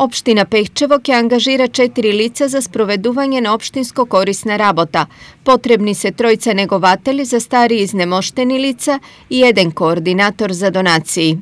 Обштина Пехчево ќе ангажира 4 лица за спроведување на обштинско корисна работа. Потребни се тројца негователи за стари изнемоштени лица и еден координатор за донации.